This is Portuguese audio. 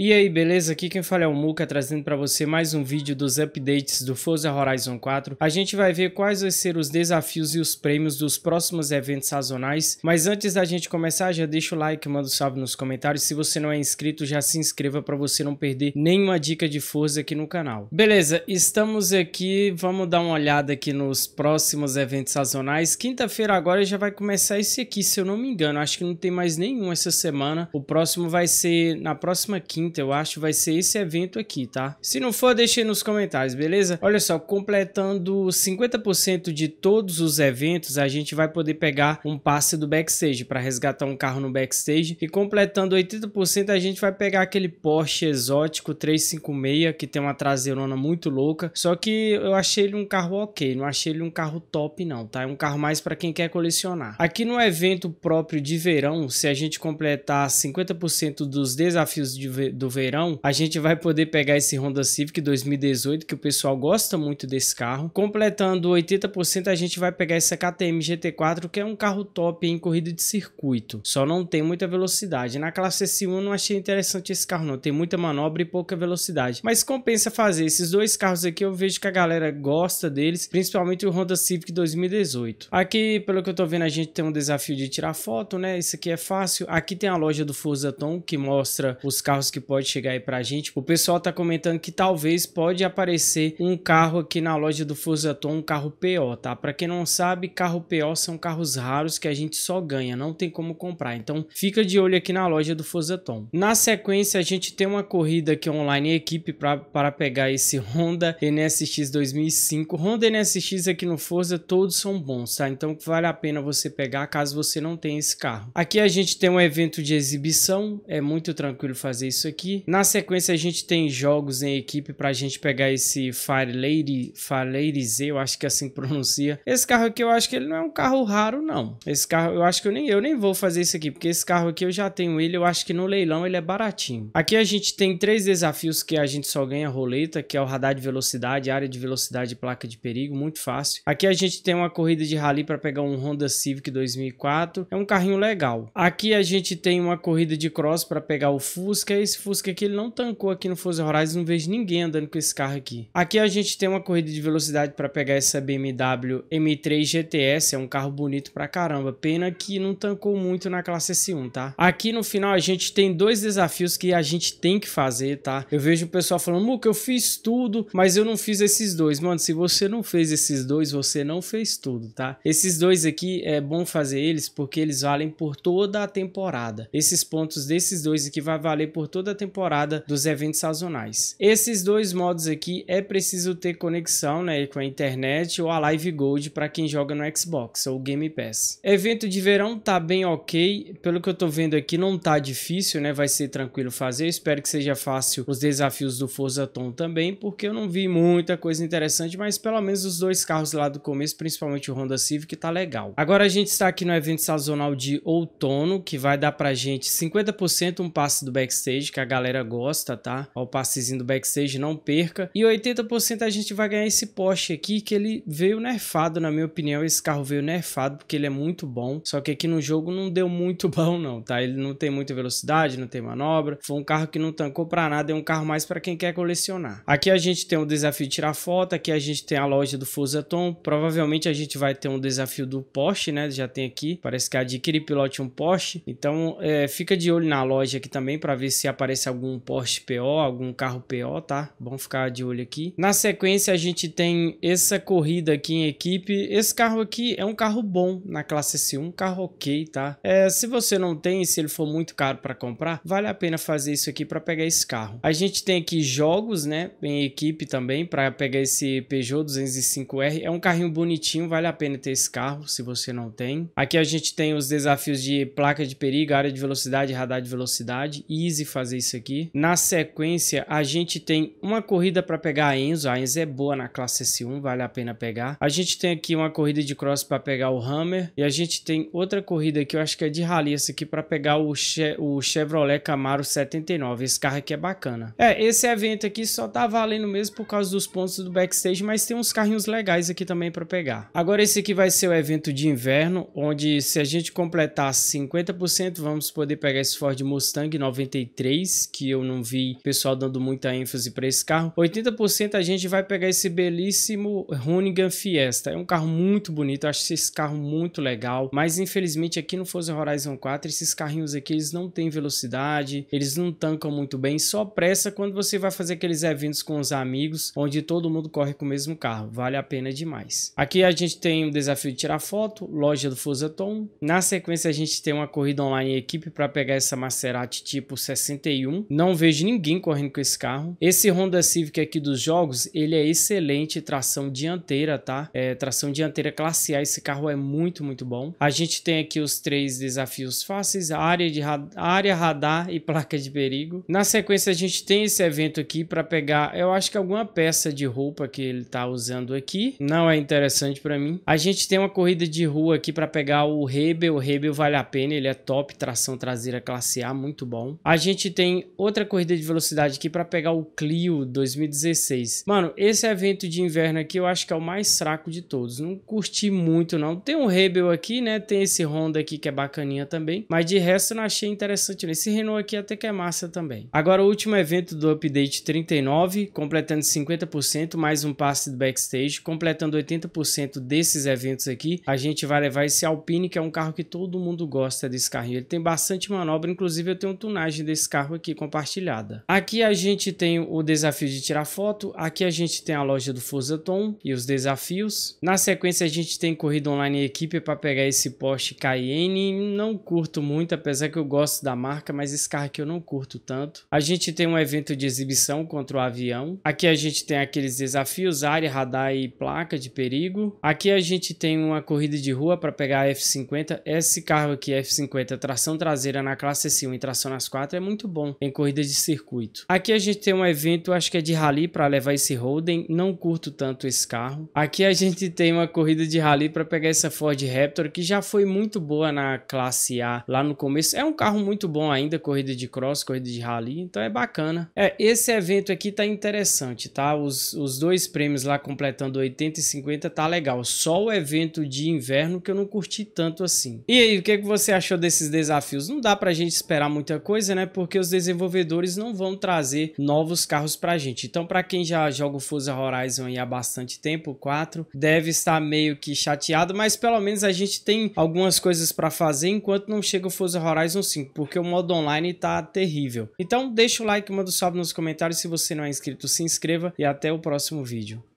E aí, beleza? Aqui quem fala é o Muca, trazendo para você mais um vídeo dos updates do Forza Horizon 4. A gente vai ver quais vão ser os desafios e os prêmios dos próximos eventos sazonais. Mas antes da gente começar, já deixa o like, manda um salve nos comentários. Se você não é inscrito, já se inscreva para você não perder nenhuma dica de Forza aqui no canal. Beleza, estamos aqui, vamos dar uma olhada aqui nos próximos eventos sazonais. Quinta-feira agora já vai começar esse aqui, se eu não me engano. Acho que não tem mais nenhum essa semana. O próximo vai ser na próxima quinta 30, eu acho, vai ser esse evento aqui, tá? Se não for, deixe nos comentários, beleza? Olha só, completando 50% de todos os eventos, a gente vai poder pegar um passe do backstage para resgatar um carro no backstage. E completando 80%, a gente vai pegar aquele Porsche exótico 356, que tem uma traseirona muito louca. Só que eu achei ele um carro ok, não achei ele um carro top não, tá? É um carro mais para quem quer colecionar. Aqui no evento próprio de verão, se a gente completar 50% dos desafios de, do verão, a gente vai poder pegar esse Honda Civic 2018, que o pessoal gosta muito desse carro. Completando 80%, a gente vai pegar essa KTM GT4, que é um carro top em corrida de circuito. Só não tem muita velocidade. Na classe S1 eu não achei interessante esse carro não, tem muita manobra e pouca velocidade. Mas compensa fazer. Esses dois carros aqui eu vejo que a galera gosta deles, principalmente o Honda Civic 2018. Aqui, pelo que eu tô vendo, a gente tem um desafio de tirar foto, né? Isso aqui é fácil. Aqui tem a loja do Forza Tom, que mostra os carros que pode chegar aí pra gente. O pessoal tá comentando que talvez pode aparecer um carro aqui na loja do Forza Tom, um carro PO, tá? Pra quem não sabe, carro PO são carros raros que a gente só ganha, não tem como comprar. Então fica de olho aqui na loja do Forza Tom. Na sequência, a gente tem uma corrida aqui online equipe para pegar esse Honda NSX 2005. Honda NSX aqui no Forza todos são bons, tá? Então vale a pena você pegar caso você não tenha esse carro. Aqui a gente tem um evento de exibição, é muito tranquilo fazer isso aqui aqui. Na sequência, a gente tem jogos em equipe pra gente pegar esse Fire Lady, Fire Lady Z, eu acho que é assim que pronuncia. Esse carro aqui eu acho que ele não é um carro raro, não. Esse carro, eu acho que eu nem, eu nem vou fazer isso aqui, porque esse carro aqui eu já tenho ele, eu acho que no leilão ele é baratinho. Aqui a gente tem três desafios que a gente só ganha roleta, que é o radar de velocidade, área de velocidade e placa de perigo, muito fácil. Aqui a gente tem uma corrida de rally para pegar um Honda Civic 2004, é um carrinho legal. Aqui a gente tem uma corrida de cross para pegar o Fusca, esse esse Fusca aqui, ele não tancou aqui no Forza Horizon, não vejo ninguém andando com esse carro aqui. Aqui a gente tem uma corrida de velocidade para pegar essa BMW M3 GTS, é um carro bonito pra caramba, pena que não tancou muito na classe S1, tá? Aqui no final a gente tem dois desafios que a gente tem que fazer, tá? Eu vejo o pessoal falando, Muca, eu fiz tudo, mas eu não fiz esses dois. Mano, se você não fez esses dois, você não fez tudo, tá? Esses dois aqui, é bom fazer eles porque eles valem por toda a temporada. Esses pontos desses dois aqui vai valer por toda toda a temporada dos eventos sazonais. Esses dois modos aqui é preciso ter conexão né, com a internet ou a Live Gold para quem joga no Xbox ou Game Pass. Evento de verão tá bem ok, pelo que eu tô vendo aqui não tá difícil, né? Vai ser tranquilo fazer, eu espero que seja fácil os desafios do Forza Tom também, porque eu não vi muita coisa interessante, mas pelo menos os dois carros lá do começo, principalmente o Honda Civic, tá legal. Agora a gente está aqui no evento sazonal de outono, que vai dar pra gente 50% um passe do backstage, que a galera gosta, tá? Ó, o passezinho do backstage, não perca. E 80% a gente vai ganhar esse Porsche aqui, que ele veio nerfado, na minha opinião. Esse carro veio nerfado, porque ele é muito bom. Só que aqui no jogo não deu muito bom, não, tá? Ele não tem muita velocidade, não tem manobra. Foi um carro que não tancou pra nada, é um carro mais pra quem quer colecionar. Aqui a gente tem o desafio de tirar foto, aqui a gente tem a loja do Forza Tom. Provavelmente a gente vai ter um desafio do Porsche, né? Já tem aqui. Parece que adquire pilote um Porsche. Então, é, fica de olho na loja aqui também pra ver se aparece aparece algum Porsche PO, algum carro PO, tá? vamos ficar de olho aqui. Na sequência, a gente tem essa corrida aqui em equipe. Esse carro aqui é um carro bom na classe S1, um carro ok, tá? É, se você não tem, se ele for muito caro para comprar, vale a pena fazer isso aqui para pegar esse carro. A gente tem aqui jogos, né? Em equipe também, para pegar esse Peugeot 205R. É um carrinho bonitinho, vale a pena ter esse carro, se você não tem. Aqui a gente tem os desafios de placa de perigo, área de velocidade, radar de velocidade. Easy fazer isso aqui. Na sequência, a gente tem uma corrida para pegar a Enzo. A Enzo é boa na classe S1, vale a pena pegar. A gente tem aqui uma corrida de cross para pegar o Hammer. E a gente tem outra corrida que eu acho que é de rally essa aqui para pegar o, che o Chevrolet Camaro 79. Esse carro aqui é bacana. É, esse evento aqui só tá valendo mesmo por causa dos pontos do backstage, mas tem uns carrinhos legais aqui também para pegar. Agora esse aqui vai ser o evento de inverno, onde se a gente completar 50%, vamos poder pegar esse Ford Mustang 93 que eu não vi pessoal dando muita ênfase para esse carro. 80% a gente vai pegar esse belíssimo Hoonigan Fiesta. É um carro muito bonito, eu acho esse carro muito legal, mas infelizmente aqui no Forza Horizon 4, esses carrinhos aqui, eles não têm velocidade, eles não tancam muito bem, só pressa quando você vai fazer aqueles eventos com os amigos, onde todo mundo corre com o mesmo carro. Vale a pena demais. Aqui a gente tem o um desafio de tirar foto, loja do Forza Tom. Na sequência a gente tem uma corrida online em equipe para pegar essa Maserati tipo 61 91. Não vejo ninguém correndo com esse carro. Esse Honda Civic aqui dos jogos, ele é excelente tração dianteira, tá? É, tração dianteira classe A, esse carro é muito, muito bom. A gente tem aqui os três desafios fáceis, área, de ra área radar e placa de perigo. Na sequência, a gente tem esse evento aqui para pegar, eu acho que alguma peça de roupa que ele tá usando aqui. Não é interessante para mim. A gente tem uma corrida de rua aqui para pegar o Rebel. O Rebel vale a pena, ele é top, tração traseira classe A, muito bom. A gente tem tem outra corrida de velocidade aqui para pegar o Clio 2016. Mano, esse evento de inverno aqui eu acho que é o mais fraco de todos. Não curti muito não. Tem um Rebel aqui, né? Tem esse Honda aqui que é bacaninha também. Mas de resto não achei interessante. Né? Esse Renault aqui até que é massa também. Agora o último evento do update 39, completando 50%, mais um passe do backstage, completando 80% desses eventos aqui. A gente vai levar esse Alpine, que é um carro que todo mundo gosta desse carrinho. Ele tem bastante manobra, inclusive eu tenho um tunagem desse carro aqui compartilhada. Aqui a gente tem o desafio de tirar foto, aqui a gente tem a loja do Fusaton e os desafios. Na sequência a gente tem corrida online equipe para pegar esse Porsche Cayenne, não curto muito, apesar que eu gosto da marca, mas esse carro aqui eu não curto tanto. A gente tem um evento de exibição contra o avião. Aqui a gente tem aqueles desafios, área, radar e placa de perigo. Aqui a gente tem uma corrida de rua para pegar a F50. Esse carro aqui, F50, tração traseira na classe S1 e tração nas quatro, é muito bom bom em corridas de circuito. Aqui a gente tem um evento, acho que é de rally para levar esse Holden, não curto tanto esse carro. Aqui a gente tem uma corrida de rally para pegar essa Ford Raptor, que já foi muito boa na classe A lá no começo. É um carro muito bom ainda, corrida de cross, corrida de rally, então é bacana. É, esse evento aqui tá interessante, tá? Os, os dois prêmios lá completando 80 e 50 tá legal. Só o evento de inverno que eu não curti tanto assim. E aí, o que, é que você achou desses desafios? Não dá pra gente esperar muita coisa, né? Porque os os desenvolvedores não vão trazer novos carros para a gente. Então, para quem já joga o Forza Horizon há bastante tempo, 4, deve estar meio que chateado, mas pelo menos a gente tem algumas coisas para fazer enquanto não chega o Forza Horizon 5, porque o modo online tá terrível. Então, deixa o like, manda um salve nos comentários. Se você não é inscrito, se inscreva e até o próximo vídeo.